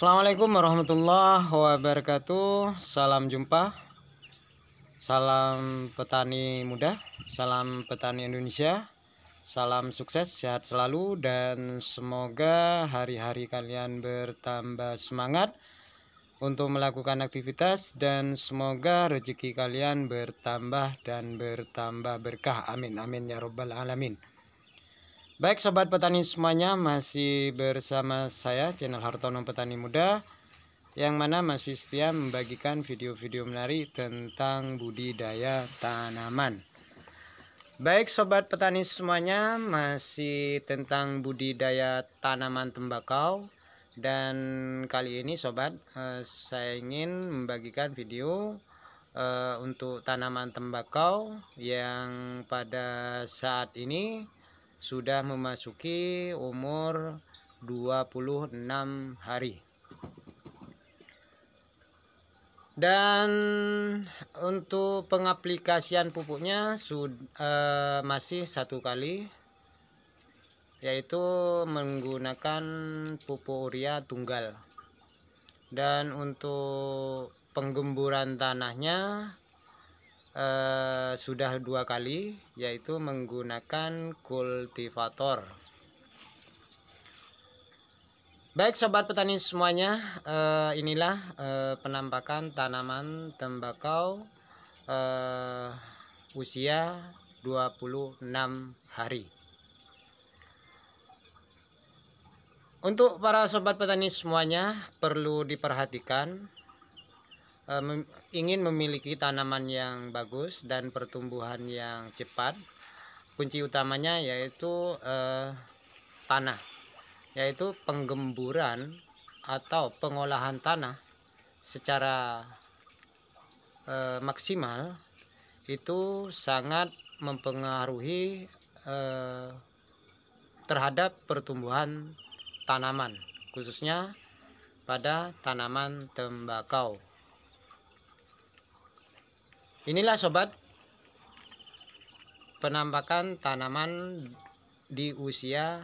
Assalamualaikum warahmatullahi wabarakatuh. Salam jumpa. Salam petani muda, salam petani Indonesia. Salam sukses, sehat selalu dan semoga hari-hari kalian bertambah semangat untuk melakukan aktivitas dan semoga rezeki kalian bertambah dan bertambah berkah. Amin amin ya robbal alamin. Baik sobat petani semuanya masih bersama saya channel Hartono Petani Muda yang mana masih setia membagikan video-video menarik tentang budidaya tanaman. Baik sobat petani semuanya masih tentang budidaya tanaman tembakau dan kali ini sobat eh, saya ingin membagikan video eh, untuk tanaman tembakau yang pada saat ini sudah memasuki umur 26 hari dan untuk pengaplikasian pupuknya sud, eh, masih satu kali yaitu menggunakan pupuk urea tunggal dan untuk penggemburan tanahnya eh, sudah dua kali yaitu menggunakan kultivator Baik sobat petani semuanya, eh, inilah eh, penampakan tanaman tembakau eh, usia 26 hari. Untuk para sobat petani semuanya perlu diperhatikan Eh, ingin memiliki tanaman yang bagus dan pertumbuhan yang cepat kunci utamanya yaitu eh, tanah yaitu penggemburan atau pengolahan tanah secara eh, maksimal itu sangat mempengaruhi eh, terhadap pertumbuhan tanaman khususnya pada tanaman tembakau Inilah sobat penampakan tanaman di usia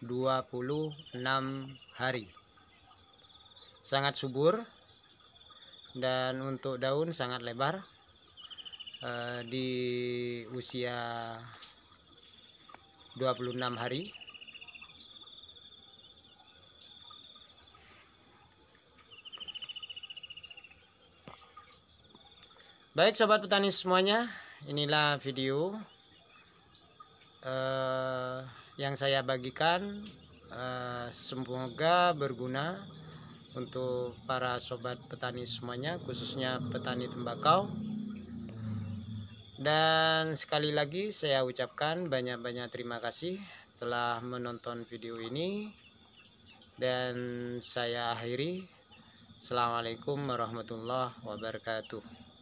26 hari. Sangat subur dan untuk daun sangat lebar. Eh, di usia 26 hari Baik sobat petani semuanya, inilah video eh, yang saya bagikan. Eh, semoga berguna untuk para sobat petani semuanya, khususnya petani tembakau. Dan sekali lagi saya ucapkan banyak-banyak terima kasih telah menonton video ini. Dan saya akhiri. Assalamualaikum warahmatullahi wabarakatuh.